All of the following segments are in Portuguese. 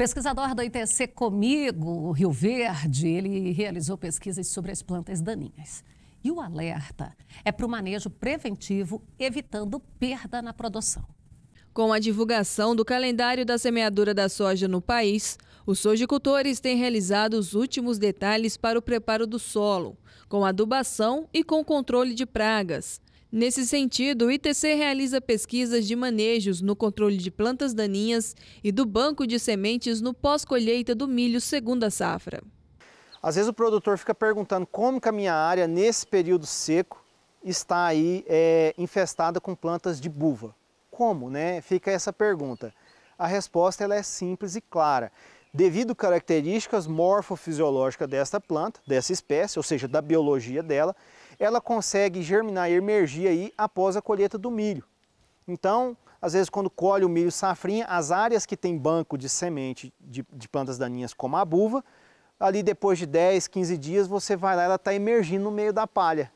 Pesquisador do ITC Comigo, Rio Verde, ele realizou pesquisas sobre as plantas daninhas. E o alerta é para o manejo preventivo, evitando perda na produção. Com a divulgação do calendário da semeadura da soja no país, os sojicultores têm realizado os últimos detalhes para o preparo do solo, com adubação e com controle de pragas. Nesse sentido, o ITC realiza pesquisas de manejos no controle de plantas daninhas e do banco de sementes no pós-colheita do milho segunda safra. Às vezes o produtor fica perguntando como que a minha área, nesse período seco, está aí é, infestada com plantas de buva. Como, né? Fica essa pergunta. A resposta ela é simples e clara. Devido características morfofisiológicas desta planta, dessa espécie, ou seja, da biologia dela, ela consegue germinar e emergir aí após a colheita do milho. Então, às vezes quando colhe o milho safrinha, as áreas que tem banco de semente de, de plantas daninhas como a buva, ali depois de 10, 15 dias você vai lá, ela está emergindo no meio da palha.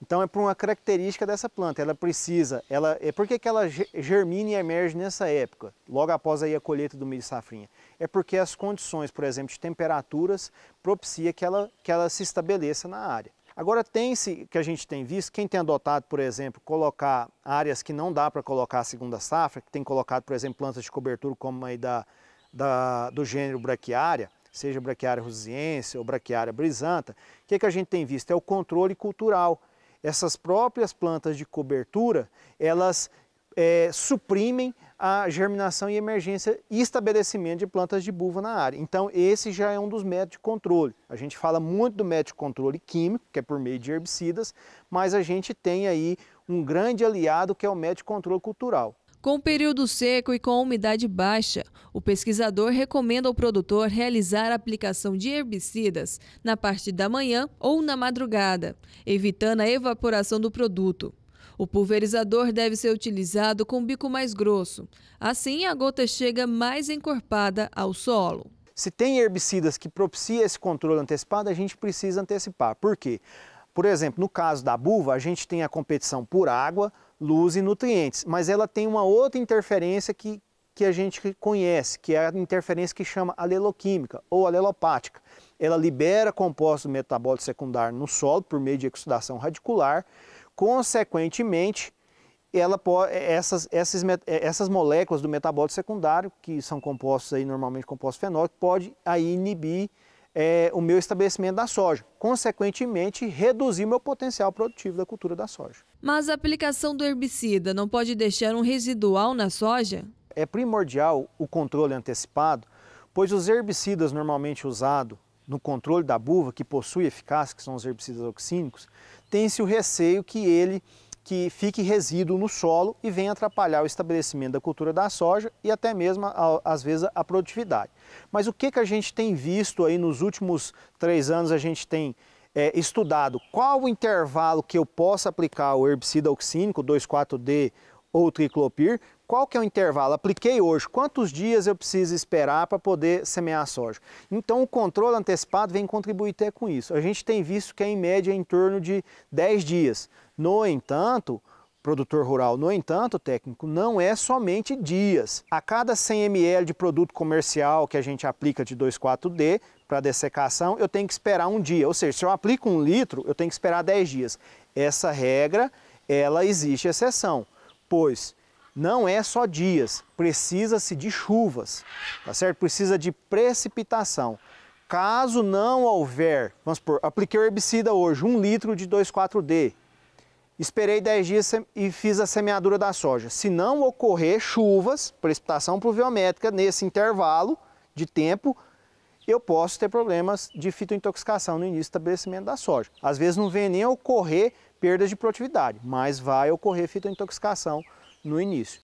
Então é por uma característica dessa planta, ela precisa, ela, é por que, ela germina e emerge nessa época, logo após aí a colheita do milho safrinha? É porque as condições, por exemplo, de temperaturas, propicia que ela, que ela se estabeleça na área. Agora, tem-se, que a gente tem visto, quem tem adotado, por exemplo, colocar áreas que não dá para colocar a segunda safra, que tem colocado, por exemplo, plantas de cobertura como aí da, da do gênero braquiária, seja braquiária rusiense ou braquiária brisanta, o que, que a gente tem visto? É o controle cultural. Essas próprias plantas de cobertura, elas é, suprimem a germinação e emergência e estabelecimento de plantas de buva na área. Então, esse já é um dos métodos de controle. A gente fala muito do método de controle químico, que é por meio de herbicidas, mas a gente tem aí um grande aliado que é o método de controle cultural. Com o período seco e com a umidade baixa, o pesquisador recomenda ao produtor realizar a aplicação de herbicidas na parte da manhã ou na madrugada, evitando a evaporação do produto. O pulverizador deve ser utilizado com bico mais grosso. Assim, a gota chega mais encorpada ao solo. Se tem herbicidas que propicia esse controle antecipado, a gente precisa antecipar. Por quê? Por exemplo, no caso da buva, a gente tem a competição por água, luz e nutrientes, mas ela tem uma outra interferência que, que a gente conhece, que é a interferência que chama aleloquímica ou alelopática. Ela libera compostos metabólicos secundários no solo por meio de exudação radicular Consequentemente, ela pode, eh, essas, essas, eh, essas moléculas do metabólito secundário, que são compostos aí, normalmente compostos fenólicos, pode aí inibir é, o meu estabelecimento da soja, consequentemente reduzir meu potencial produtivo da cultura da soja. Mas a aplicação do herbicida não pode deixar um residual na soja? É primordial o controle antecipado, pois os herbicidas normalmente usados no controle da buva, que possui eficácia, que são os herbicidas auxínicos, tem-se o receio que ele que fique resíduo no solo e venha atrapalhar o estabelecimento da cultura da soja e até mesmo, às vezes, a produtividade. Mas o que, que a gente tem visto aí nos últimos três anos, a gente tem é, estudado qual o intervalo que eu possa aplicar o herbicida auxínico 2,4-D ou triclopir qual que é o intervalo? Apliquei hoje, quantos dias eu preciso esperar para poder semear soja? Então, o controle antecipado vem contribuir até com isso. A gente tem visto que é em média em torno de 10 dias. No entanto, produtor rural, no entanto, técnico, não é somente dias. A cada 100 ml de produto comercial que a gente aplica de 2,4-D, para dessecação, eu tenho que esperar um dia. Ou seja, se eu aplico um litro, eu tenho que esperar 10 dias. Essa regra, ela existe exceção, pois não é só dias, precisa-se de chuvas, tá certo? Precisa de precipitação. Caso não houver, vamos supor, apliquei o herbicida hoje, um litro de 2,4-D. Esperei 10 dias e fiz a semeadura da soja. Se não ocorrer chuvas, precipitação pluviométrica nesse intervalo de tempo, eu posso ter problemas de fitointoxicação no início do estabelecimento da soja. Às vezes não vem nem ocorrer perdas de produtividade, mas vai ocorrer fitointoxicação no início.